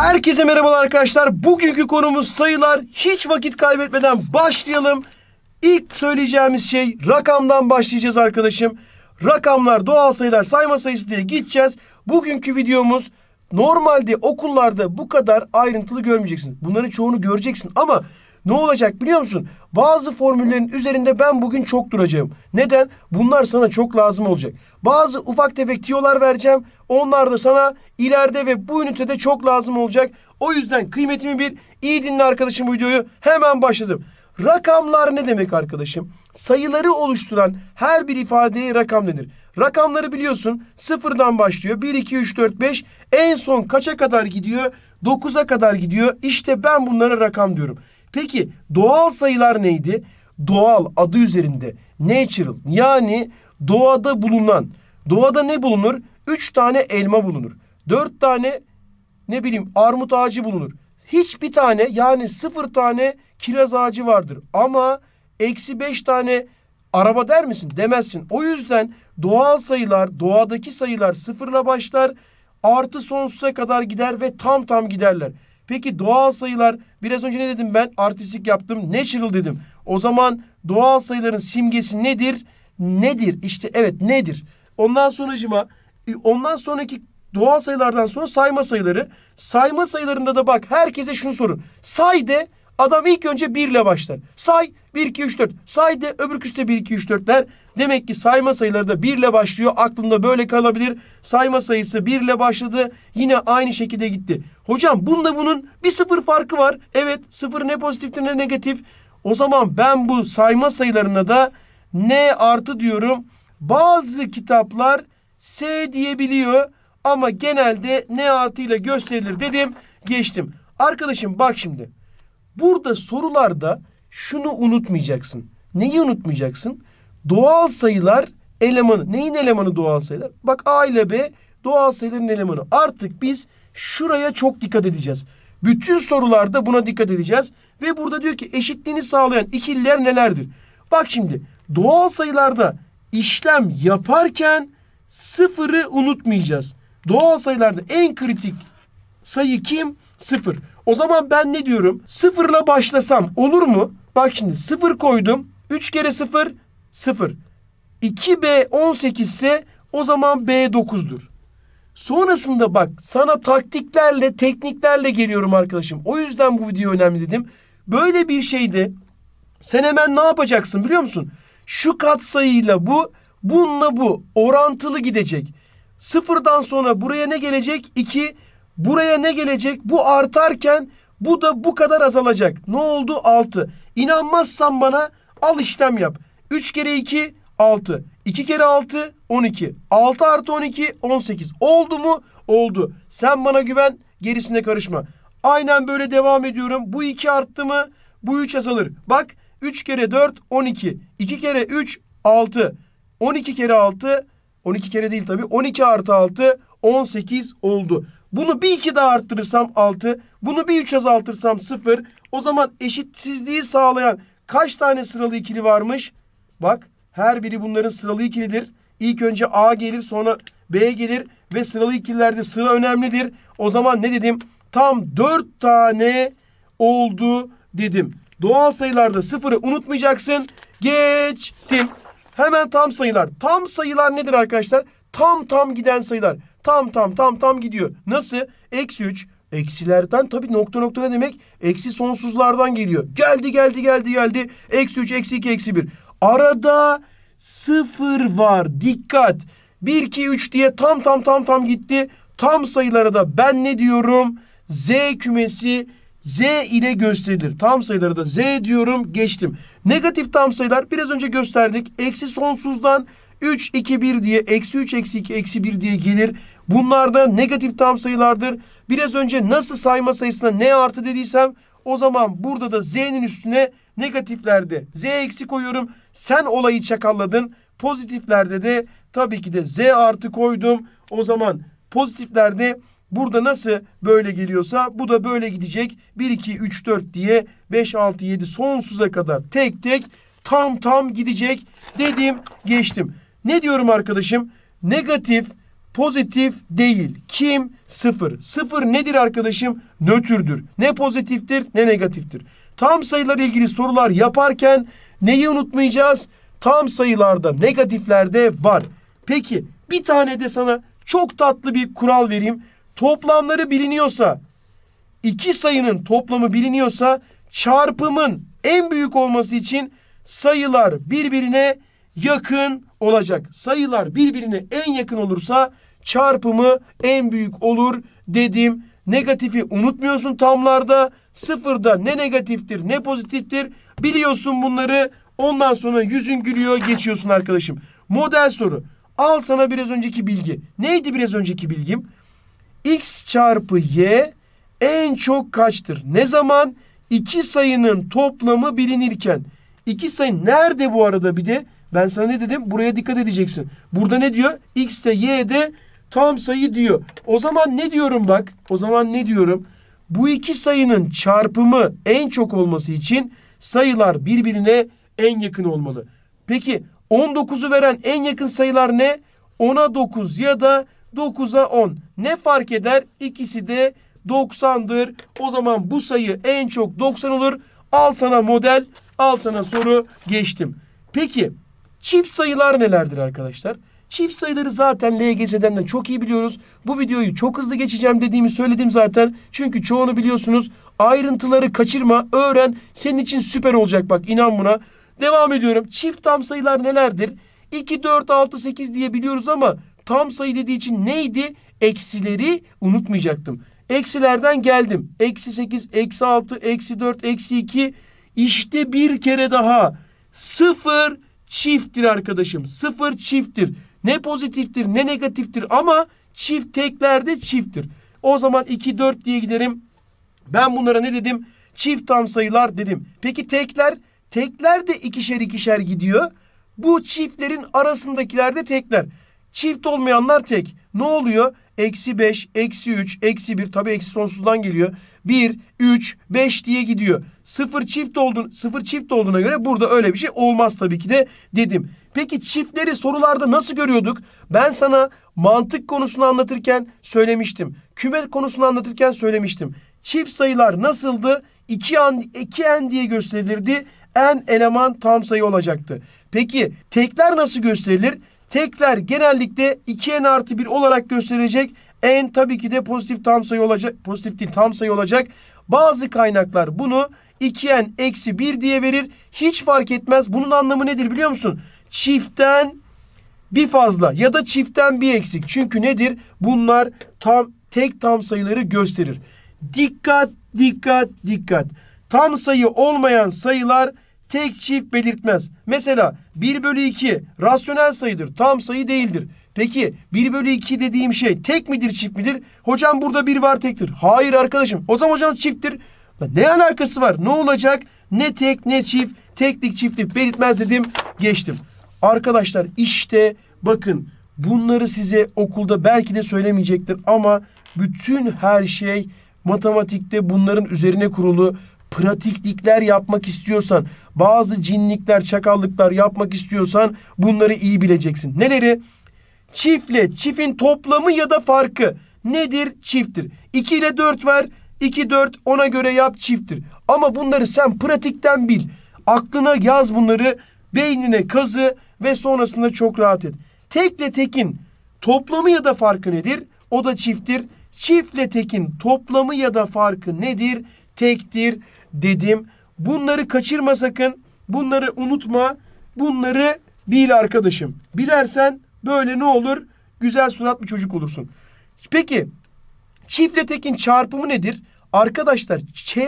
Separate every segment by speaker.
Speaker 1: Herkese merhabalar arkadaşlar. Bugünkü konumuz sayılar. Hiç vakit kaybetmeden başlayalım. İlk söyleyeceğimiz şey rakamdan başlayacağız arkadaşım. Rakamlar doğal sayılar sayma sayısı diye gideceğiz. Bugünkü videomuz normalde okullarda bu kadar ayrıntılı görmeyeceksin. Bunların çoğunu göreceksin ama ne olacak biliyor musun? Bazı formüllerin üzerinde ben bugün çok duracağım. Neden? Bunlar sana çok lazım olacak. Bazı ufak tefek tiyolar vereceğim. Onlar da sana ileride ve bu ünitede çok lazım olacak. O yüzden kıymetimi bir iyi dinle arkadaşım videoyu. Hemen başladım. Rakamlar ne demek arkadaşım? Sayıları oluşturan her bir ifadeye rakam denir. Rakamları biliyorsun sıfırdan başlıyor. 1, 2, 3, 4, 5 en son kaça kadar gidiyor? 9'a kadar gidiyor. İşte ben bunlara rakam diyorum. Peki doğal sayılar neydi? Doğal adı üzerinde natural yani doğada bulunan. Doğada ne bulunur? Üç tane elma bulunur. Dört tane ne bileyim armut ağacı bulunur. Hiçbir tane yani sıfır tane kiraz ağacı vardır. Ama eksi beş tane araba der misin? Demezsin. O yüzden doğal sayılar, doğadaki sayılar sıfırla başlar. Artı sonsuza kadar gider ve tam tam giderler. Peki doğal sayılar biraz önce ne dedim ben? Artistik yaptım. Natural dedim. O zaman doğal sayıların simgesi nedir? Nedir? İşte evet nedir? Ondan sonracıma e, ondan sonraki doğal sayılardan sonra sayma sayıları. Sayma sayılarında da bak herkese şunu sorun. Say de adam ilk önce birle başlar. Say 1, 2, 3, 4. Saydı öbür küste 1, 2, 3, 4'ler. Demek ki sayma sayıları da 1 ile başlıyor. Aklında böyle kalabilir. Sayma sayısı 1 ile başladı. Yine aynı şekilde gitti. Hocam bunda bunun bir sıfır farkı var. Evet sıfır ne pozitiftir ne negatif. O zaman ben bu sayma sayılarına da N artı diyorum. Bazı kitaplar S diyebiliyor ama genelde N ile gösterilir dedim. Geçtim. Arkadaşım bak şimdi. Burada sorularda şunu unutmayacaksın. Neyi unutmayacaksın? Doğal sayılar elemanı. Neyin elemanı doğal sayılar? Bak A ile B doğal sayıların elemanı. Artık biz şuraya çok dikkat edeceğiz. Bütün sorularda buna dikkat edeceğiz. Ve burada diyor ki eşitliğini sağlayan ikililer nelerdir? Bak şimdi doğal sayılarda işlem yaparken sıfırı unutmayacağız. Doğal sayılarda en kritik sayı kim? Sıfır. O zaman ben ne diyorum? Sıfırla başlasam olur mu? Bak şimdi 0 koydum. 3 kere 0 0. 2B 18 ise o zaman B 9'dur. Sonrasında bak sana taktiklerle, tekniklerle geliyorum arkadaşım. O yüzden bu video önemli dedim. Böyle bir şeydi. sen hemen ne yapacaksın biliyor musun? Şu katsayıyla bu, bununla bu orantılı gidecek. Sıfırdan sonra buraya ne gelecek? 2. Buraya ne gelecek? Bu artarken bu da bu kadar azalacak. Ne oldu? 6. İnanmazsan bana al işlem yap. 3 kere 2 6. 2 kere 6 12. 6 artı 12 18. Oldu mu? Oldu. Sen bana güven gerisine karışma. Aynen böyle devam ediyorum. Bu 2 arttı mı? Bu 3 azalır. Bak 3 kere 4 12. 2 kere 3 6. 12 kere 6 12 kere değil tabii. 12 artı 6 18 oldu. Bunu bir iki daha arttırırsam altı, Bunu bir üç azaltırsam sıfır. O zaman eşitsizliği sağlayan kaç tane sıralı ikili varmış? Bak her biri bunların sıralı ikilidir. İlk önce A gelir sonra B gelir ve sıralı ikililerde sıra önemlidir. O zaman ne dedim? Tam dört tane oldu dedim. Doğal sayılarda sıfırı unutmayacaksın. Geçtim. Hemen tam sayılar. Tam sayılar nedir arkadaşlar? Tam tam giden sayılar. Tam tam tam tam gidiyor. Nasıl? Eksi 3. Eksilerden tabii nokta nokta ne demek? Eksi sonsuzlardan geliyor. Geldi geldi geldi geldi. Eksi 3, eksi 2, eksi 1. Arada sıfır var. Dikkat. 1, 2, 3 diye tam tam tam tam gitti. Tam sayılara da ben ne diyorum? Z kümesi Z ile gösterilir. Tam sayılara da Z diyorum geçtim. Negatif tam sayılar biraz önce gösterdik. Eksi sonsuzdan 3, 2, 1 diye eksi 3, eksi 2, eksi 1 diye gelir. Bunlar da negatif tam sayılardır. Biraz önce nasıl sayma sayısına ne artı dediysem o zaman burada da z'nin üstüne negatiflerde z eksi koyuyorum. Sen olayı çakalladın. Pozitiflerde de tabii ki de z artı koydum. O zaman pozitiflerde burada nasıl böyle geliyorsa bu da böyle gidecek. 1, 2, 3, 4 diye 5, 6, 7 sonsuza kadar tek tek tam tam gidecek dedim geçtim. Ne diyorum arkadaşım? Negatif, pozitif değil. Kim? Sıfır. Sıfır nedir arkadaşım? Nötrdür. Ne pozitiftir ne negatiftir. Tam sayılar ilgili sorular yaparken neyi unutmayacağız? Tam sayılarda negatiflerde var. Peki bir tane de sana çok tatlı bir kural vereyim. Toplamları biliniyorsa iki sayının toplamı biliniyorsa çarpımın en büyük olması için sayılar birbirine yakın olacak. Sayılar birbirine en yakın olursa çarpımı en büyük olur dedim. Negatifi unutmuyorsun tamlarda. Sıfırda ne negatiftir ne pozitiftir. Biliyorsun bunları. Ondan sonra yüzün gülüyor geçiyorsun arkadaşım. Model soru. Al sana biraz önceki bilgi. Neydi biraz önceki bilgim? X çarpı Y en çok kaçtır? Ne zaman? iki sayının toplamı bilinirken. iki sayı nerede bu arada bir de? Ben sana ne dedim? Buraya dikkat edeceksin. Burada ne diyor? X'te Y'de tam sayı diyor. O zaman ne diyorum bak? O zaman ne diyorum? Bu iki sayının çarpımı en çok olması için sayılar birbirine en yakın olmalı. Peki 19'u veren en yakın sayılar ne? 10'a 9 ya da 9'a 10. Ne fark eder? İkisi de 90'dır. O zaman bu sayı en çok 90 olur. Al sana model, al sana soru geçtim. Peki Çift sayılar nelerdir arkadaşlar? Çift sayıları zaten LGS'den de çok iyi biliyoruz. Bu videoyu çok hızlı geçeceğim dediğimi söyledim zaten. Çünkü çoğunu biliyorsunuz. Ayrıntıları kaçırma, öğren. Senin için süper olacak bak inan buna. Devam ediyorum. Çift tam sayılar nelerdir? 2, 4, 6, 8 diye biliyoruz ama tam sayı dediği için neydi? Eksileri unutmayacaktım. Eksilerden geldim. Eksi 8, eksi 6, eksi 4, eksi 2. İşte bir kere daha. 0 çifttir arkadaşım. Sıfır çifttir. Ne pozitiftir ne negatiftir ama çift teklerde çifttir. O zaman 2, 4 diye giderim. Ben bunlara ne dedim? Çift tam sayılar dedim. Peki tekler? Tekler de ikişer ikişer gidiyor. Bu çiftlerin arasındakiler de tekler. Çift olmayanlar tek. Ne oluyor? eksi 5, eksi 3, eksi 1. tabi eksi sonsuzdan geliyor. 1, 3, 5 diye gidiyor. 0 çift, oldun, 0 çift olduğuna göre burada öyle bir şey olmaz tabii ki de dedim. Peki çiftleri sorularda nasıl görüyorduk? Ben sana mantık konusunu anlatırken söylemiştim. Küme konusunu anlatırken söylemiştim. Çift sayılar nasıldı? 2n, 2n diye gösterilirdi. N eleman tam sayı olacaktı. Peki tekler nasıl gösterilir? Tekler genellikle 2n artı 1 olarak gösterecek. N tabii ki de pozitif tam sayı olacak. Pozitif değil tam sayı olacak. Bazı kaynaklar bunu 2n eksi 1 diye verir. Hiç fark etmez. Bunun anlamı nedir biliyor musun? Çiftten bir fazla ya da çiftten bir eksik. Çünkü nedir? Bunlar tam tek tam sayıları gösterir. Dikkat, dikkat, dikkat. Tam sayı olmayan sayılar tek çift belirtmez. Mesela 1 bölü 2 rasyonel sayıdır. Tam sayı değildir. Peki 1 bölü 2 dediğim şey tek midir çift midir? Hocam burada 1 var tektir. Hayır arkadaşım. O zaman hocam çifttir. Ne alakası var? Ne olacak? Ne tek ne çift. Teklik çiftlik belirtmez dedim. Geçtim. Arkadaşlar işte bakın bunları size okulda belki de söylemeyecektir ama bütün her şey matematikte bunların üzerine kurulu pratiklikler yapmak istiyorsan, bazı cinlikler, çakallıklar yapmak istiyorsan bunları iyi bileceksin. Neleri? Çiftle çiftin toplamı ya da farkı nedir? Çifttir. 2 ile 4 ver. 2 4 ona göre yap çifttir. Ama bunları sen pratikten bil. Aklına yaz bunları, beynine kazı ve sonrasında çok rahat et. Tekle tekin toplamı ya da farkı nedir? O da çifttir. Çiftle tekin toplamı ya da farkı nedir? Tektir dedim. Bunları kaçırma sakın. Bunları unutma. Bunları bil arkadaşım. Bilersen böyle ne olur? Güzel surat bir çocuk olursun. Peki çiftle tekin çarpımı nedir? Arkadaşlar ç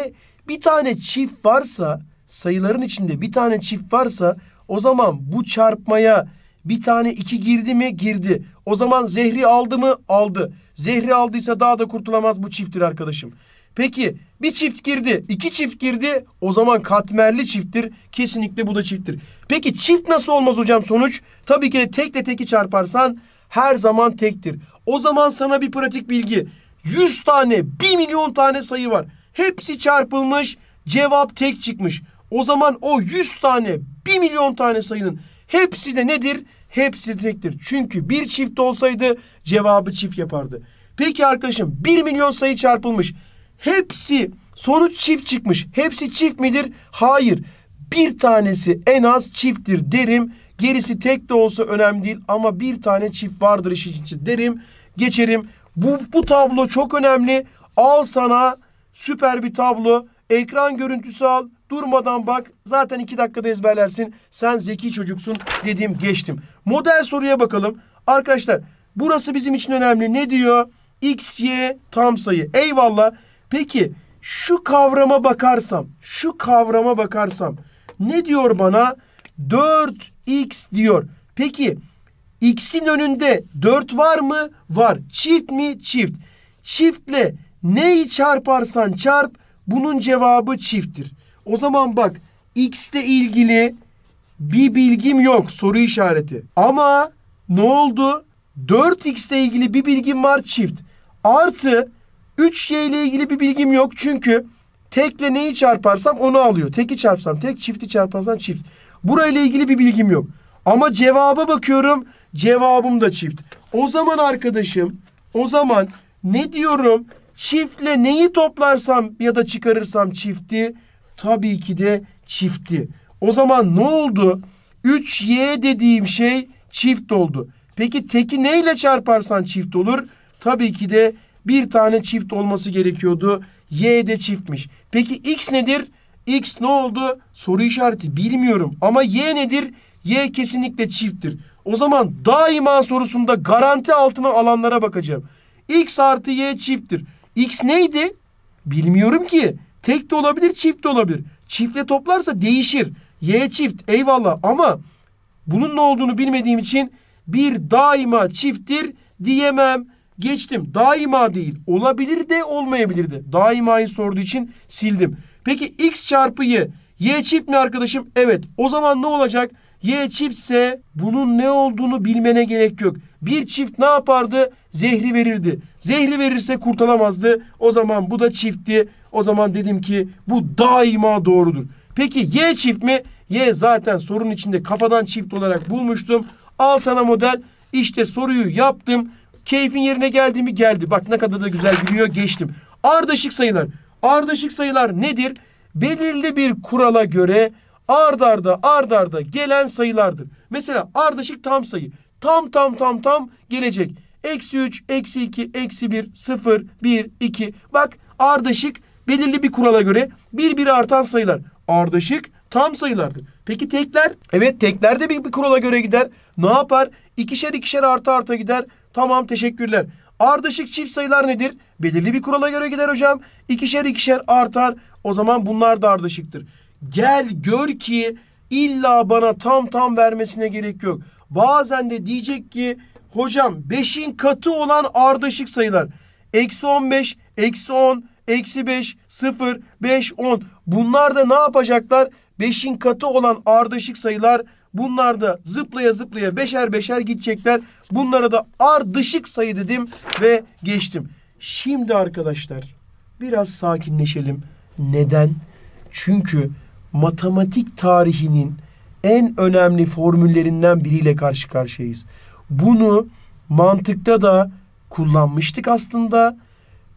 Speaker 1: bir tane çift varsa sayıların içinde bir tane çift varsa o zaman bu çarpmaya bir tane iki girdi mi? Girdi. O zaman zehri aldı mı? Aldı. Zehri aldıysa daha da kurtulamaz bu çifttir arkadaşım. Peki bir çift girdi, iki çift girdi o zaman katmerli çifttir. Kesinlikle bu da çifttir. Peki çift nasıl olmaz hocam sonuç? Tabii ki de tekle teki çarparsan her zaman tektir. O zaman sana bir pratik bilgi. 100 tane, 1 milyon tane sayı var. Hepsi çarpılmış, cevap tek çıkmış. O zaman o 100 tane, 1 milyon tane sayının hepsi de nedir? Hepsi de tektir. Çünkü bir çift olsaydı cevabı çift yapardı. Peki arkadaşım 1 milyon sayı çarpılmış. Hepsi sonuç çift çıkmış. Hepsi çift midir? Hayır. Bir tanesi en az çifttir derim. Gerisi tek de olsa önemli değil ama bir tane çift vardır işin için derim. Geçerim. Bu, bu tablo çok önemli. Al sana süper bir tablo. Ekran görüntüsü al. Durmadan bak. Zaten iki dakikada ezberlersin. Sen zeki çocuksun dediğim geçtim. Model soruya bakalım. Arkadaşlar burası bizim için önemli. Ne diyor? X, Y tam sayı. Eyvallah. Peki şu kavrama bakarsam, şu kavrama bakarsam ne diyor bana? 4x diyor. Peki x'in önünde 4 var mı? Var. Çift mi? Çift. Çiftle neyi çarparsan çarp bunun cevabı çifttir. O zaman bak x ile ilgili bir bilgim yok soru işareti. Ama ne oldu? 4x ile ilgili bir bilgim var çift. Artı 3y ile ilgili bir bilgim yok. Çünkü tekle neyi çarparsam onu alıyor. Teki çarpsam tek, çifti çarparsam çift. Burayla ilgili bir bilgim yok. Ama cevaba bakıyorum. Cevabım da çift. O zaman arkadaşım, o zaman ne diyorum? Çiftle neyi toplarsam ya da çıkarırsam çifti. Tabii ki de çifti. O zaman ne oldu? 3y dediğim şey çift oldu. Peki teki neyle çarparsan çift olur? Tabii ki de bir tane çift olması gerekiyordu. Y de çiftmiş. Peki X nedir? X ne oldu? Soru işareti bilmiyorum. Ama Y nedir? Y kesinlikle çifttir. O zaman daima sorusunda garanti altına alanlara bakacağım. X artı Y çifttir. X neydi? Bilmiyorum ki. Tek de olabilir, çift de olabilir. Çiftle toplarsa değişir. Y çift eyvallah ama bunun ne olduğunu bilmediğim için bir daima çifttir diyemem geçtim. Daima değil. Olabilir de olmayabilir de. Daimayı sorduğu için sildim. Peki x çarpı y. Y çift mi arkadaşım? Evet. O zaman ne olacak? Y çiftse bunun ne olduğunu bilmene gerek yok. Bir çift ne yapardı? Zehri verirdi. Zehri verirse kurtulamazdı. O zaman bu da çiftti. O zaman dedim ki bu daima doğrudur. Peki Y çift mi? Y zaten sorunun içinde kafadan çift olarak bulmuştum. Al sana model. İşte soruyu yaptım. Keyfin yerine geldi mi? Geldi. Bak ne kadar da güzel gülüyor. Geçtim. Ardışık sayılar. Ardışık sayılar nedir? Belirli bir kurala göre ard arda ard arda gelen sayılardır. Mesela ardışık tam sayı. Tam tam tam tam gelecek. Eksi 3, eksi 2, eksi 1, 0, 1, 2. Bak ardışık belirli bir kurala göre bir bir artan sayılar. Ardışık tam sayılardır. Peki tekler? Evet tekler de bir, bir kurala göre gider. Ne yapar? İkişer ikişer artı arta gider. Tamam teşekkürler. Ardışık çift sayılar nedir? Belirli bir kurala göre gider hocam. İkişer ikişer artar. O zaman bunlar da ardışıktır. Gel gör ki illa bana tam tam vermesine gerek yok. Bazen de diyecek ki hocam 5'in katı olan ardışık sayılar. Eksi 15, eksi 10, eksi 5, 0, 5, 10. Bunlar da ne yapacaklar? 5'in katı olan ardışık sayılar Bunlar da zıplaya zıplaya beşer beşer gidecekler. Bunlara da ardışık sayı dedim ve geçtim. Şimdi arkadaşlar biraz sakinleşelim. Neden? Çünkü matematik tarihinin en önemli formüllerinden biriyle karşı karşıyayız. Bunu mantıkta da kullanmıştık aslında.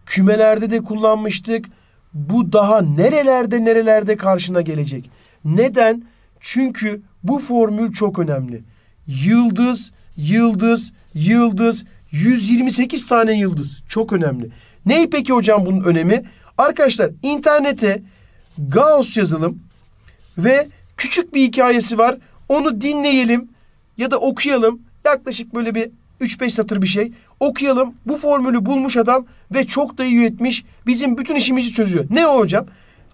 Speaker 1: Kümelerde de kullanmıştık. Bu daha nerelerde nerelerde karşına gelecek. Neden? Çünkü bu formül çok önemli. Yıldız, yıldız, yıldız, 128 tane yıldız. Çok önemli. Ne peki hocam bunun önemi? Arkadaşlar internete Gauss yazalım ve küçük bir hikayesi var. Onu dinleyelim ya da okuyalım. Yaklaşık böyle bir 3-5 satır bir şey. Okuyalım. Bu formülü bulmuş adam ve çok da iyi üretmiş. Bizim bütün işimizi çözüyor. Ne o hocam?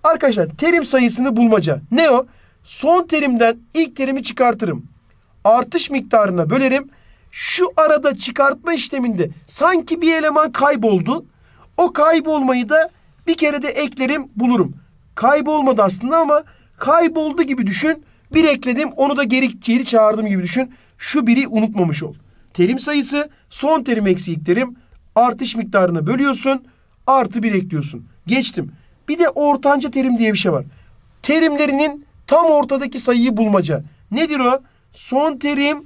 Speaker 1: Arkadaşlar terim sayısını bulmaca. Ne o? Son terimden ilk terimi çıkartırım. Artış miktarına bölerim. Şu arada çıkartma işleminde sanki bir eleman kayboldu. O kaybolmayı da bir kere de eklerim bulurum. Kaybolmadı aslında ama kayboldu gibi düşün. Bir ekledim onu da geri, geri çağırdım gibi düşün. Şu biri unutmamış ol. Terim sayısı son terim eksi ilk terim. Artış miktarına bölüyorsun. Artı bir ekliyorsun. Geçtim. Bir de ortanca terim diye bir şey var. Terimlerinin tam ortadaki sayıyı bulmaca. Nedir o? Son terim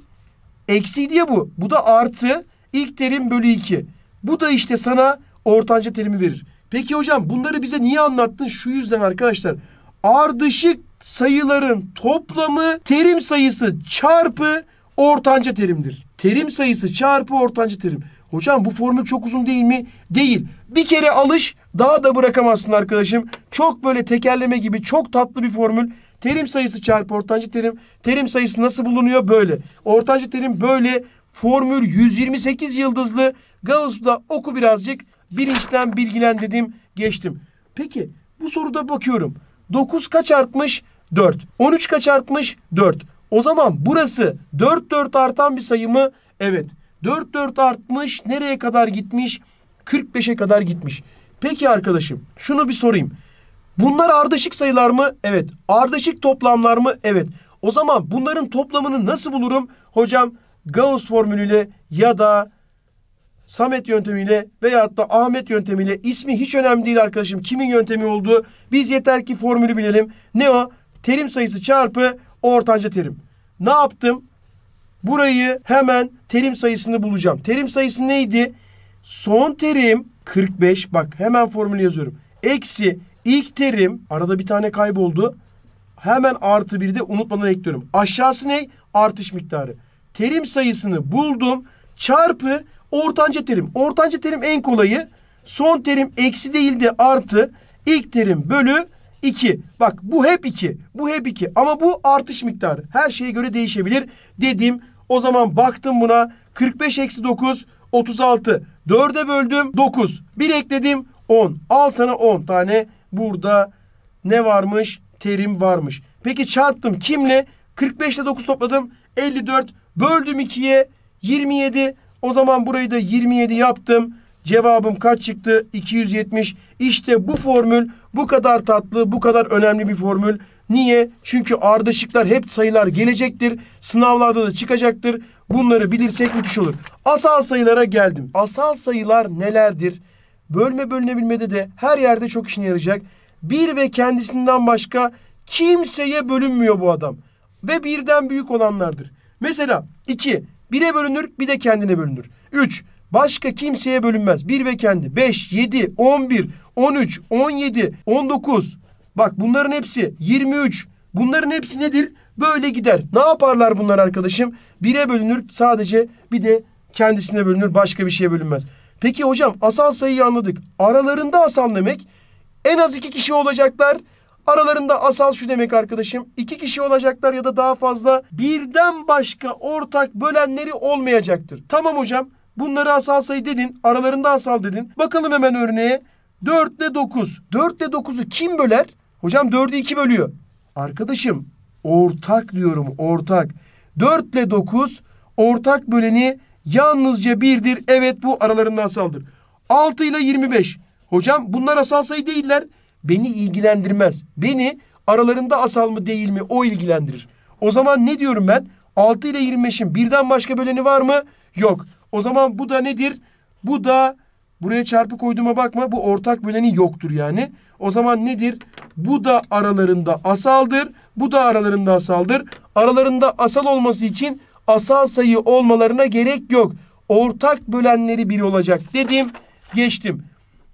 Speaker 1: eksi diye bu. Bu da artı ilk terim bölü 2. Bu da işte sana ortanca terimi verir. Peki hocam bunları bize niye anlattın? Şu yüzden arkadaşlar. Ardışık sayıların toplamı terim sayısı çarpı ortanca terimdir. Terim sayısı çarpı ortanca terim. Hocam bu formül çok uzun değil mi? Değil. Bir kere alış daha da bırakamazsın arkadaşım. Çok böyle tekerleme gibi çok tatlı bir formül. Terim sayısı çarpı ortancı terim. Terim sayısı nasıl bulunuyor? Böyle. Ortancı terim böyle. Formül 128 yıldızlı. Gauss'da oku birazcık. Bilinçten bilgilen dedim. Geçtim. Peki bu soruda bakıyorum. 9 kaç artmış? 4. 13 kaç artmış? 4. O zaman burası 4 4 artan bir sayı mı? Evet. 4 4 artmış. Nereye kadar gitmiş? 45'e kadar gitmiş. Peki arkadaşım şunu bir sorayım. Bunlar ardışık sayılar mı? Evet. Ardışık toplamlar mı? Evet. O zaman bunların toplamını nasıl bulurum? Hocam Gauss formülüyle ya da Samet yöntemiyle veyahut da Ahmet yöntemiyle ismi hiç önemli değil arkadaşım. Kimin yöntemi olduğu biz yeter ki formülü bilelim. Ne o? Terim sayısı çarpı ortanca terim. Ne yaptım? Burayı hemen terim sayısını bulacağım. Terim sayısı neydi? Son terim 45. Bak hemen formülü yazıyorum. Eksi İlk terim arada bir tane kayboldu. Hemen artı bir de unutmadan ekliyorum. Aşağısı ne? Artış miktarı. Terim sayısını buldum. Çarpı ortanca terim. Ortanca terim en kolayı. Son terim eksi değil de artı. İlk terim bölü 2. Bak bu hep 2. Bu hep 2. Ama bu artış miktarı. Her şeye göre değişebilir dedim. O zaman baktım buna. 45 eksi 9 36. 4'e böldüm 9. 1 ekledim 10. Al sana 10 tane burada ne varmış? Terim varmış. Peki çarptım kimle? 45 ile 9 topladım. 54 böldüm 2'ye 27. O zaman burayı da 27 yaptım. Cevabım kaç çıktı? 270. İşte bu formül bu kadar tatlı, bu kadar önemli bir formül. Niye? Çünkü ardışıklar hep sayılar gelecektir. Sınavlarda da çıkacaktır. Bunları bilirsek müthiş olur. Asal sayılara geldim. Asal sayılar nelerdir? Bölme bölünebilmede de her yerde çok işine yarayacak. Bir ve kendisinden başka kimseye bölünmüyor bu adam. Ve birden büyük olanlardır. Mesela iki, bire bölünür bir de kendine bölünür. Üç, Başka kimseye bölünmez. Bir ve kendi. Beş, yedi, on bir, on üç, on yedi, on dokuz. Bak bunların hepsi yirmi üç. Bunların hepsi nedir? Böyle gider. Ne yaparlar bunlar arkadaşım? Bire bölünür sadece bir de kendisine bölünür başka bir şeye bölünmez. Peki hocam asal sayıyı anladık. Aralarında asal demek en az iki kişi olacaklar. Aralarında asal şu demek arkadaşım. iki kişi olacaklar ya da daha fazla birden başka ortak bölenleri olmayacaktır. Tamam hocam bunları asal sayı dedin. Aralarında asal dedin. Bakalım hemen örneğe. 4 ile 9. 4 ile 9'u kim böler? Hocam 4'ü 2 bölüyor. Arkadaşım ortak diyorum ortak. 4 ile 9 ortak böleni yalnızca birdir. Evet bu aralarında asaldır. 6 ile 25. Hocam bunlar asal sayı değiller. Beni ilgilendirmez. Beni aralarında asal mı değil mi o ilgilendirir. O zaman ne diyorum ben? 6 ile 25'in birden başka böleni var mı? Yok. O zaman bu da nedir? Bu da buraya çarpı koyduğuma bakma bu ortak böleni yoktur yani. O zaman nedir? Bu da aralarında asaldır. Bu da aralarında asaldır. Aralarında asal olması için asal sayı olmalarına gerek yok. Ortak bölenleri bir olacak dedim. Geçtim.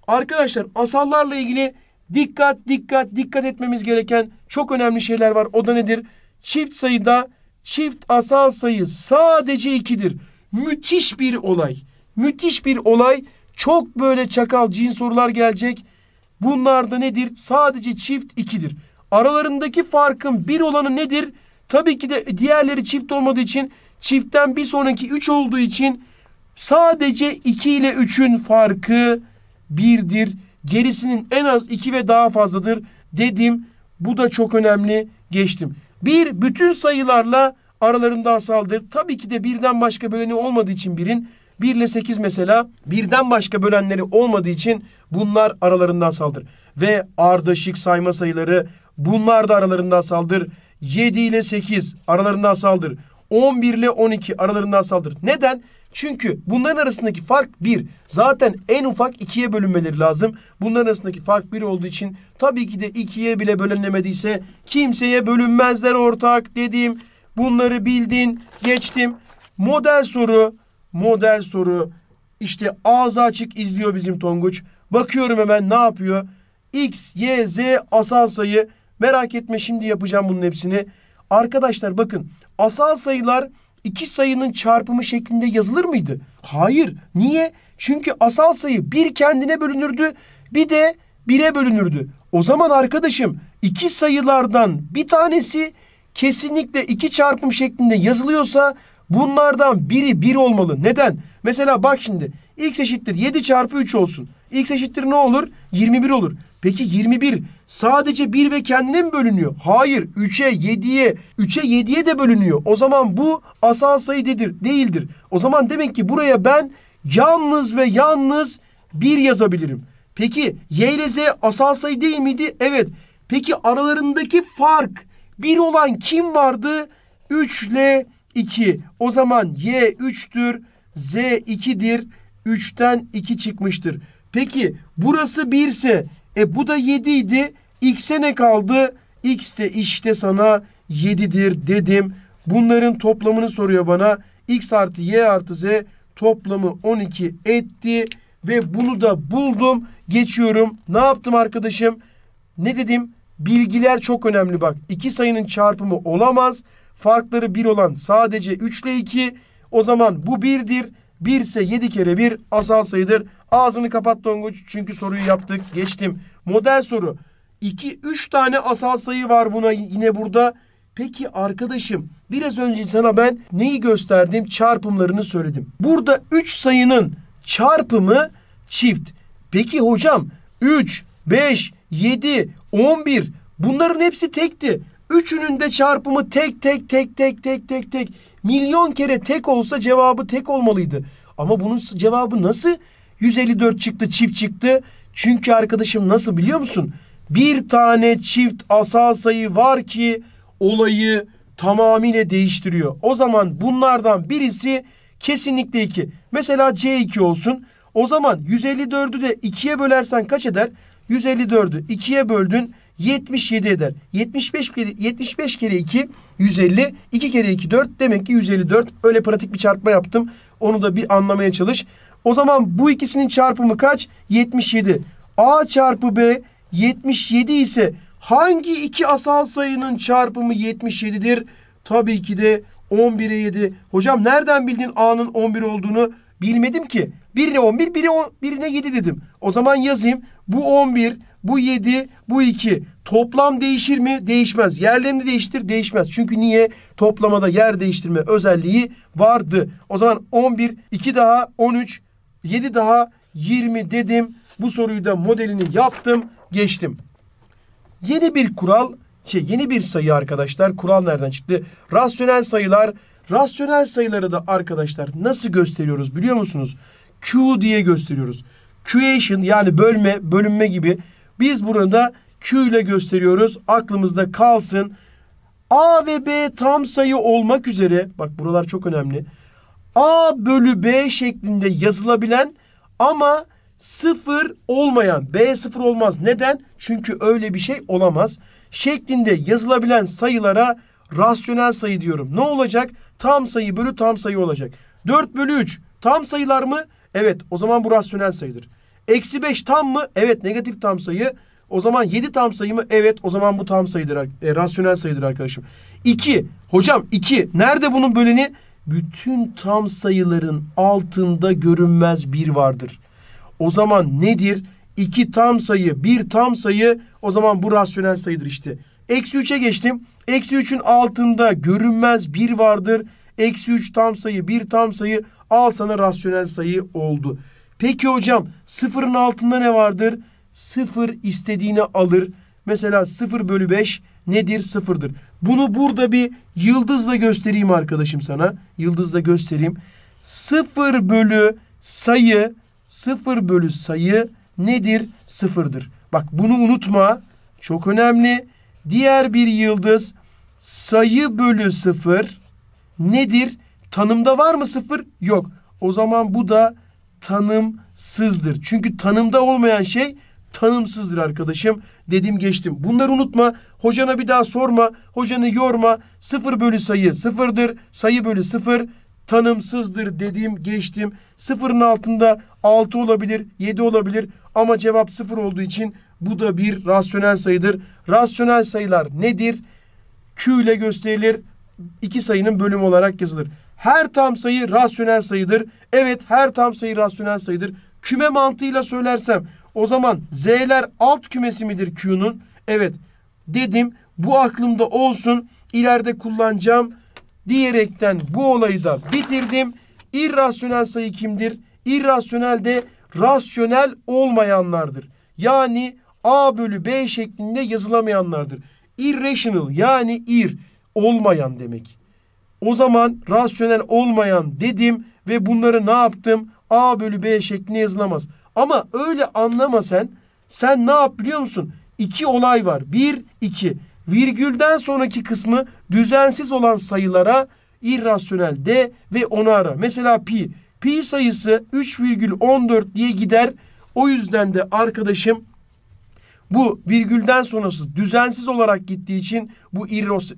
Speaker 1: Arkadaşlar asallarla ilgili dikkat dikkat dikkat etmemiz gereken çok önemli şeyler var. O da nedir? Çift sayıda çift asal sayı sadece ikidir. Müthiş bir olay. Müthiş bir olay. Çok böyle çakal cin sorular gelecek. Bunlarda nedir? Sadece çift ikidir. Aralarındaki farkın bir olanı nedir? Tabii ki de diğerleri çift olmadığı için çiftten bir sonraki 3 olduğu için sadece 2 ile 3'ün farkı 1'dir. Gerisinin en az 2 ve daha fazladır dedim. Bu da çok önemli. Geçtim. Bir bütün sayılarla aralarından saldır. Tabii ki de birden başka böleni olmadığı için birin 1 ile 8 mesela birden başka bölenleri olmadığı için bunlar aralarından saldır. Ve ardışık sayma sayıları bunlar da aralarından saldır. 7 ile 8 aralarından asaldır. 11 ile 12 aralarından asaldır. Neden? Çünkü bunların arasındaki fark 1. Zaten en ufak 2'ye bölünmeleri lazım. Bunların arasındaki fark 1 olduğu için tabii ki de 2'ye bile bölünemediyse kimseye bölünmezler ortak dediğim. Bunları bildin, geçtim. Model soru, model soru. İşte ağzı açık izliyor bizim Tonguç. Bakıyorum hemen ne yapıyor? X, Y, Z asal sayı Merak etme şimdi yapacağım bunun hepsini. Arkadaşlar bakın asal sayılar iki sayının çarpımı şeklinde yazılır mıydı? Hayır. Niye? Çünkü asal sayı bir kendine bölünürdü bir de bire bölünürdü. O zaman arkadaşım iki sayılardan bir tanesi kesinlikle iki çarpım şeklinde yazılıyorsa bunlardan biri bir olmalı. Neden? Mesela bak şimdi x eşittir 7 çarpı 3 olsun. x eşittir ne olur? 21 olur. Peki 21 sadece 1 ve kendine mi bölünüyor? Hayır 3'e 7'ye 3'e 7'ye de bölünüyor. O zaman bu asal sayı dedir, değildir. O zaman demek ki buraya ben yalnız ve yalnız 1 yazabilirim. Peki y ile z asal sayı değil miydi? Evet. Peki aralarındaki fark 1 olan kim vardı? 3 ile 2. O zaman y 3'tür, z 2'dir. 3'ten 2 çıkmıştır. Peki burası 1 ise e bu da 7 idi. X'e ne kaldı? X de işte sana 7'dir dedim. Bunların toplamını soruyor bana. X artı Y artı Z toplamı 12 etti. Ve bunu da buldum. Geçiyorum. Ne yaptım arkadaşım? Ne dedim? Bilgiler çok önemli bak. İki sayının çarpımı olamaz. Farkları 1 olan sadece 3 ile 2. O zaman bu 1'dir. 1 ise 7 kere 1 asal sayıdır. Ağzını kapat Tonguç çünkü soruyu yaptık geçtim. Model soru 2 3 tane asal sayı var buna yine burada. Peki arkadaşım biraz önce sana ben neyi gösterdim? Çarpımlarını söyledim. Burada 3 sayının çarpımı çift. Peki hocam 3, 5, 7, 11 bunların hepsi tekti. Üçünün de çarpımı tek tek tek tek tek tek tek. Milyon kere tek olsa cevabı tek olmalıydı. Ama bunun cevabı nasıl 154 çıktı çift çıktı? Çünkü arkadaşım nasıl biliyor musun? Bir tane çift asal sayı var ki olayı tamamıyla değiştiriyor. O zaman bunlardan birisi kesinlikle 2. Mesela C2 olsun. O zaman 154'ü de 2'ye bölersen kaç eder? 154'ü 2'ye böldün. 77 eder. 75 kere 75 kere 2 150. 2 kere 2 4. Demek ki 154. Öyle pratik bir çarpma yaptım. Onu da bir anlamaya çalış. O zaman bu ikisinin çarpımı kaç? 77. A çarpı B 77 ise hangi iki asal sayının çarpımı 77'dir? Tabii ki de 11'e 7. Hocam nereden bildin A'nın 11 olduğunu? Bilmedim ki. 1'e 11, birine 7 dedim. O zaman yazayım. Bu 11, bu 7, bu 2. Toplam değişir mi? Değişmez. Yerlerini değiştir, değişmez. Çünkü niye? Toplamada yer değiştirme özelliği vardı. O zaman 11, 2 daha 13, 7 daha 20 dedim. Bu soruyu da modelini yaptım, geçtim. Yeni bir kural, şey yeni bir sayı arkadaşlar. Kural nereden çıktı? Rasyonel sayılar. Rasyonel sayıları da arkadaşlar nasıl gösteriyoruz biliyor musunuz? Q diye gösteriyoruz. Cuation yani bölme, bölünme gibi biz burada Q ile gösteriyoruz. Aklımızda kalsın. A ve B tam sayı olmak üzere bak buralar çok önemli. A bölü B şeklinde yazılabilen ama sıfır olmayan B sıfır olmaz. Neden? Çünkü öyle bir şey olamaz. Şeklinde yazılabilen sayılara rasyonel sayı diyorum. Ne olacak? Tam sayı bölü tam sayı olacak. 4 bölü 3 tam sayılar mı? Evet o zaman bu rasyonel sayıdır. Eksi 5 tam mı? Evet negatif tam sayı. O zaman 7 tam sayı mı? Evet o zaman bu tam sayıdır. E, rasyonel sayıdır arkadaşım. 2. Hocam 2. Nerede bunun böleni? Bütün tam sayıların altında görünmez 1 vardır. O zaman nedir? 2 tam sayı, 1 tam sayı. O zaman bu rasyonel sayıdır işte. Eksi 3'e geçtim. Eksi 3'ün altında görünmez 1 vardır. Eksi 3 tam sayı, 1 tam sayı. Al sana rasyonel sayı oldu. Peki hocam sıfırın altında ne vardır? Sıfır istediğini alır. Mesela sıfır bölü beş nedir? Sıfırdır. Bunu burada bir yıldızla göstereyim arkadaşım sana. Yıldızla göstereyim. Sıfır bölü sayı sıfır bölü sayı nedir? Sıfırdır. Bak bunu unutma. Çok önemli. Diğer bir yıldız sayı bölü sıfır nedir? Tanımda var mı sıfır? Yok. O zaman bu da tanımsızdır. Çünkü tanımda olmayan şey tanımsızdır arkadaşım. Dedim geçtim. Bunları unutma. Hocana bir daha sorma. Hocanı yorma. Sıfır bölü sayı sıfırdır. Sayı bölü sıfır tanımsızdır dedim geçtim. Sıfırın altında altı olabilir, yedi olabilir ama cevap sıfır olduğu için bu da bir rasyonel sayıdır. Rasyonel sayılar nedir? Q ile gösterilir. İki sayının bölümü olarak yazılır. Her tam sayı rasyonel sayıdır. Evet her tam sayı rasyonel sayıdır. Küme mantığıyla söylersem o zaman Z'ler alt kümesi midir Q'nun? Evet dedim bu aklımda olsun ileride kullanacağım diyerekten bu olayı da bitirdim. İrrasyonel sayı kimdir? İrrasyonel de rasyonel olmayanlardır. Yani A bölü B şeklinde yazılamayanlardır. Irrational yani ir olmayan demek. O zaman rasyonel olmayan dedim ve bunları ne yaptım? A bölü B şeklinde yazılamaz. Ama öyle anlama sen. Sen ne yap biliyor musun? İki olay var. Bir, iki. Virgülden sonraki kısmı düzensiz olan sayılara irrasyonel de ve onu ara. Mesela pi. Pi sayısı 3,14 diye gider. O yüzden de arkadaşım bu virgülden sonrası düzensiz olarak gittiği için bu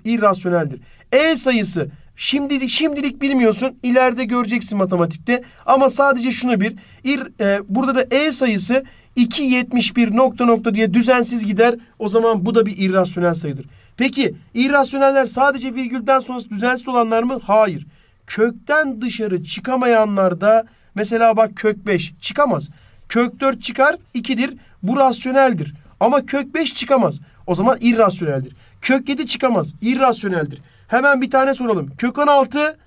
Speaker 1: irrasyoneldir. E sayısı Şimdilik şimdilik bilmiyorsun. ileride göreceksin matematikte. Ama sadece şunu bir. İr, e, burada da E sayısı 2.71 nokta nokta diye düzensiz gider. O zaman bu da bir irrasyonel sayıdır. Peki irrasyoneller sadece virgülden sonrası düzensiz olanlar mı? Hayır. Kökten dışarı çıkamayanlar da mesela bak kök 5 çıkamaz. Kök 4 çıkar 2'dir. Bu rasyoneldir. Ama kök 5 çıkamaz. O zaman irrasyoneldir. Kök 7 çıkamaz. İrrasyoneldir. Hemen bir tane soralım. Kök 16.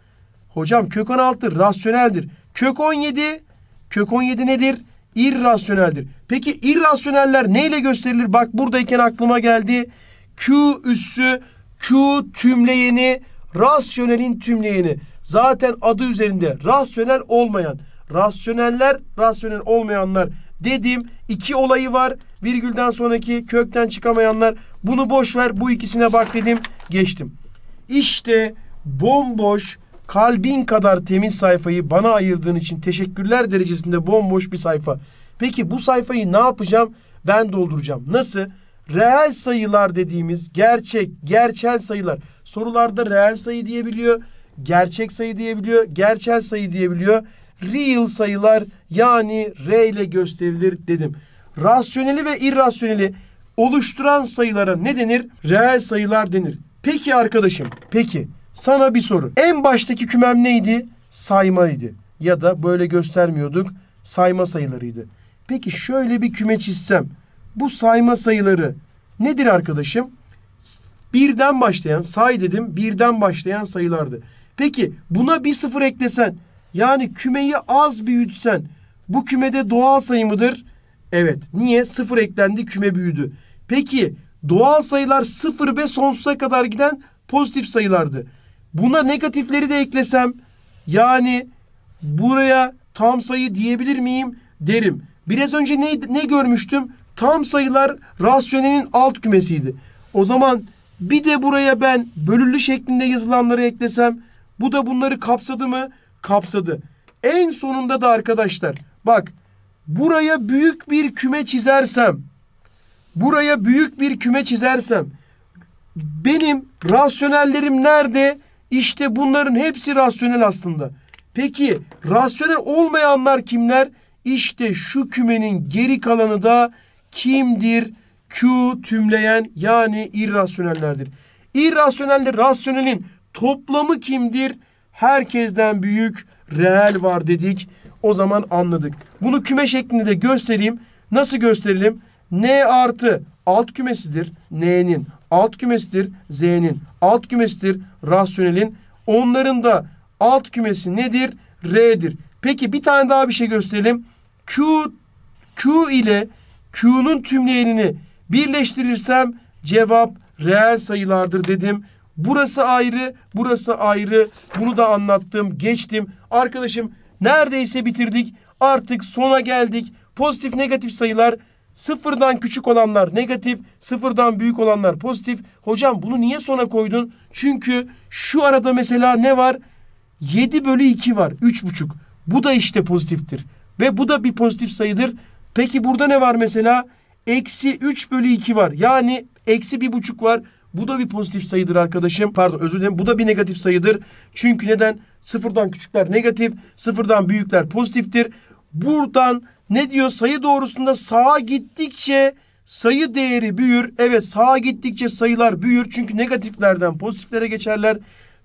Speaker 1: Hocam kök 16 rasyoneldir. Kök 17. Kök 17 nedir? İrrasyoneldir. Peki irrasyoneller neyle gösterilir? Bak buradayken aklıma geldi. Q üssü, Q tümleyeni, rasyonelin tümleyeni. Zaten adı üzerinde rasyonel olmayan, rasyoneller, rasyonel olmayanlar dediğim iki olayı var. Virgülden sonraki kökten çıkamayanlar. Bunu boş ver bu ikisine bak dedim geçtim. İşte bomboş kalbin kadar temiz sayfayı bana ayırdığın için teşekkürler derecesinde bomboş bir sayfa. Peki bu sayfayı ne yapacağım? Ben dolduracağım. Nasıl? Reel sayılar dediğimiz gerçek, gerçel sayılar. Sorularda reel sayı diyebiliyor, gerçek sayı diyebiliyor, gerçel sayı diyebiliyor. Real sayılar yani R ile gösterilir dedim. Rasyoneli ve irrasyoneli oluşturan sayılara ne denir? Reel sayılar denir. Peki arkadaşım, peki sana bir soru. En baştaki kümem neydi? Saymaydı. Ya da böyle göstermiyorduk, sayma sayılarıydı. Peki şöyle bir küme çizsem. Bu sayma sayıları nedir arkadaşım? Birden başlayan, say dedim, birden başlayan sayılardı. Peki buna bir sıfır eklesen, yani kümeyi az büyütsen, bu kümede doğal sayı mıdır? Evet. Niye? Sıfır eklendi, küme büyüdü. Peki Doğal sayılar sıfır ve sonsuza kadar giden pozitif sayılardı. Buna negatifleri de eklesem yani buraya tam sayı diyebilir miyim derim. Biraz önce ne, ne görmüştüm? Tam sayılar rasyonelin alt kümesiydi. O zaman bir de buraya ben bölülü şeklinde yazılanları eklesem bu da bunları kapsadı mı? Kapsadı. En sonunda da arkadaşlar bak buraya büyük bir küme çizersem buraya büyük bir küme çizersem benim rasyonellerim nerede? İşte bunların hepsi rasyonel aslında. Peki rasyonel olmayanlar kimler? İşte şu kümenin geri kalanı da kimdir? Q tümleyen yani irrasyonellerdir. İrrasyonelde rasyonelin toplamı kimdir? Herkesten büyük reel var dedik. O zaman anladık. Bunu küme şeklinde de göstereyim. Nasıl gösterelim? N artı alt kümesidir N'nin. Alt kümesidir Z'nin. Alt kümesidir rasyonelin. Onların da alt kümesi nedir? R'dir. Peki bir tane daha bir şey gösterelim. Q, Q ile Q'nun tümleyenini birleştirirsem cevap reel sayılardır dedim. Burası ayrı, burası ayrı. Bunu da anlattım, geçtim. Arkadaşım neredeyse bitirdik. Artık sona geldik. Pozitif negatif sayılar Sıfırdan küçük olanlar negatif, sıfırdan büyük olanlar pozitif. Hocam bunu niye sona koydun? Çünkü şu arada mesela ne var? 7 bölü 2 var. 3,5. Bu da işte pozitiftir. Ve bu da bir pozitif sayıdır. Peki burada ne var mesela? Eksi 3 bölü 2 var. Yani eksi 1,5 var. Bu da bir pozitif sayıdır arkadaşım. Pardon özür dilerim. Bu da bir negatif sayıdır. Çünkü neden? Sıfırdan küçükler negatif, sıfırdan büyükler pozitiftir buradan ne diyor sayı doğrusunda sağa gittikçe sayı değeri büyür. Evet sağa gittikçe sayılar büyür. Çünkü negatiflerden pozitiflere geçerler.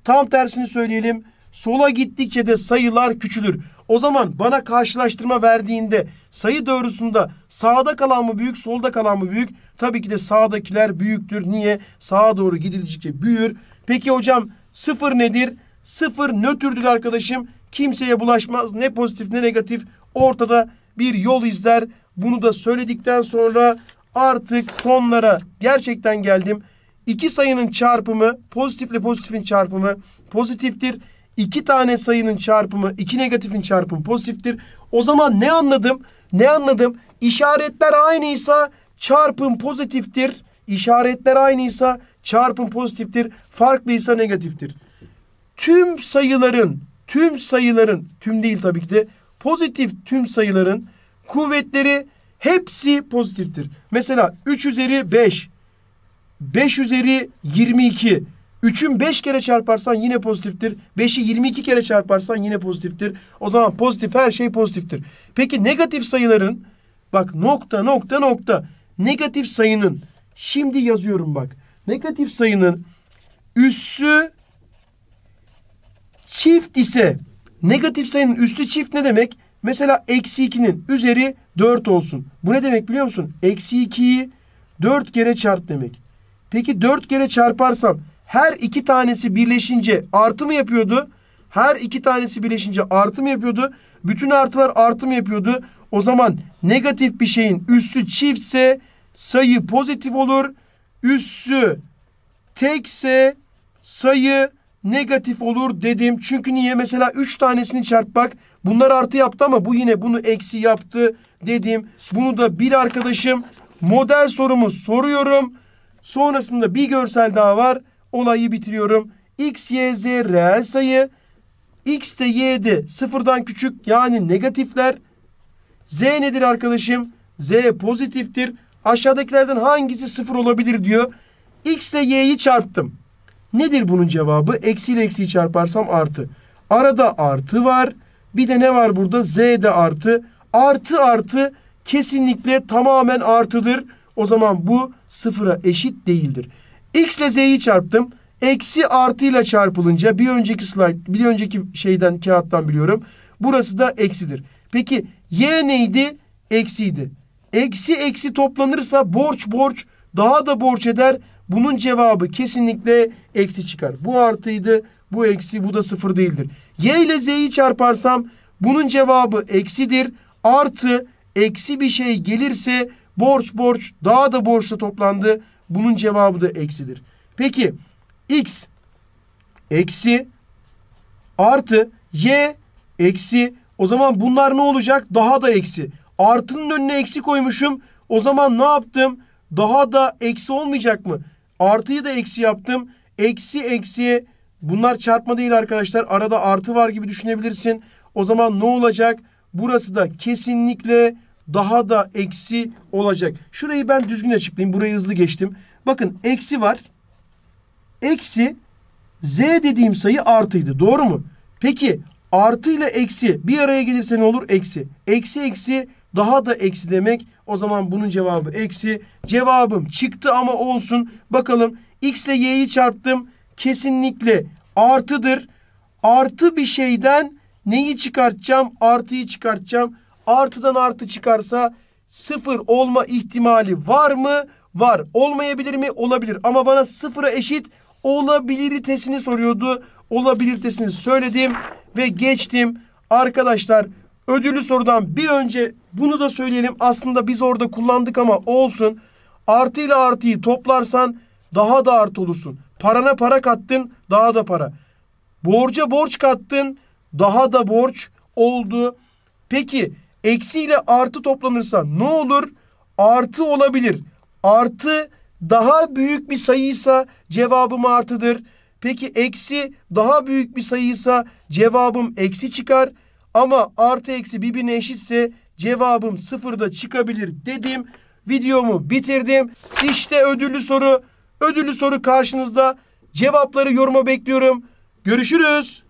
Speaker 1: Tam tersini söyleyelim. Sola gittikçe de sayılar küçülür. O zaman bana karşılaştırma verdiğinde sayı doğrusunda sağda kalan mı büyük, solda kalan mı büyük? Tabii ki de sağdakiler büyüktür. Niye? Sağa doğru gidildikçe büyür. Peki hocam sıfır nedir? Sıfır nötrdür arkadaşım. Kimseye bulaşmaz. Ne pozitif ne negatif. Ortada bir yol izler. Bunu da söyledikten sonra artık sonlara gerçekten geldim. İki sayının çarpımı pozitifle pozitifin çarpımı pozitiftir. İki tane sayının çarpımı, iki negatifin çarpımı pozitiftir. O zaman ne anladım? Ne anladım? İşaretler aynıysa çarpım pozitiftir. İşaretler aynıysa çarpım pozitiftir. Farklıysa negatiftir. Tüm sayıların, tüm sayıların, tüm değil tabii ki de pozitif tüm sayıların kuvvetleri hepsi pozitiftir. Mesela 3 üzeri 5, 5 üzeri 22, 3'ün 5 kere çarparsan yine pozitiftir. 5'i 22 kere çarparsan yine pozitiftir. O zaman pozitif her şey pozitiftir. Peki negatif sayıların bak nokta nokta nokta negatif sayının şimdi yazıyorum bak. Negatif sayının üssü çift ise Negatif sayının üstü çift ne demek? Mesela eksi 2'nin üzeri 4 olsun. Bu ne demek biliyor musun? Eksi 2'yi 4 kere çarp demek. Peki 4 kere çarparsam her iki tanesi birleşince artı mı yapıyordu? Her iki tanesi birleşince artı mı yapıyordu? Bütün artılar artı mı yapıyordu? O zaman negatif bir şeyin üssü çiftse sayı pozitif olur. Üssü tekse sayı negatif olur dedim. Çünkü niye? Mesela üç tanesini çarpmak bunlar artı yaptı ama bu yine bunu eksi yaptı dedim. Bunu da bir arkadaşım model sorumu soruyorum. Sonrasında bir görsel daha var. Olayı bitiriyorum. X, Y, Z reel sayı. X de Y de sıfırdan küçük yani negatifler. Z nedir arkadaşım? Z pozitiftir. Aşağıdakilerden hangisi sıfır olabilir diyor. X ile Y'yi çarptım. Nedir bunun cevabı? Eksi ile eksiyi çarparsam artı. Arada artı var. Bir de ne var burada? Z de artı. Artı artı kesinlikle tamamen artıdır. O zaman bu sıfıra eşit değildir. X ile Z'yi çarptım. Eksi artı ile çarpılınca bir önceki slide, bir önceki şeyden kağıttan biliyorum. Burası da eksidir. Peki y neydi? Eksiydi. Eksi eksi toplanırsa borç borç daha da borç eder. Bunun cevabı kesinlikle eksi çıkar. Bu artıydı, bu eksi, bu da sıfır değildir. Y ile Z'yi çarparsam bunun cevabı eksidir. Artı eksi bir şey gelirse borç borç daha da borçla toplandı. Bunun cevabı da eksidir. Peki x eksi artı y eksi o zaman bunlar ne olacak? Daha da eksi. Artının önüne eksi koymuşum. O zaman ne yaptım? daha da eksi olmayacak mı? Artıyı da eksi yaptım. Eksi eksiye, bunlar çarpma değil arkadaşlar. Arada artı var gibi düşünebilirsin. O zaman ne olacak? Burası da kesinlikle daha da eksi olacak. Şurayı ben düzgün açıklayayım. Burayı hızlı geçtim. Bakın eksi var. Eksi z dediğim sayı artıydı. Doğru mu? Peki artı ile eksi bir araya gelirse ne olur? Eksi. Eksi eksi daha da eksi demek. O zaman bunun cevabı eksi. Cevabım çıktı ama olsun. Bakalım x ile y'yi çarptım. Kesinlikle artıdır. Artı bir şeyden neyi çıkartacağım? Artıyı çıkartacağım. Artıdan artı çıkarsa sıfır olma ihtimali var mı? Var. Olmayabilir mi? Olabilir. Ama bana sıfıra eşit olabiliritesini soruyordu. Olabiliritesini söyledim ve geçtim. Arkadaşlar Ödüllü sorudan bir önce bunu da söyleyelim. Aslında biz orada kullandık ama olsun. Artı ile artıyı toplarsan daha da artı olursun. Parana para kattın daha da para. Borca borç kattın daha da borç oldu. Peki eksi ile artı toplanırsa ne olur? Artı olabilir. Artı daha büyük bir sayıysa cevabım artıdır. Peki eksi daha büyük bir sayıysa cevabım eksi çıkar. Ama artı eksi birbirine eşitse cevabım sıfırda çıkabilir dedim. Videomu bitirdim. İşte ödüllü soru. Ödüllü soru karşınızda. Cevapları yoruma bekliyorum. Görüşürüz.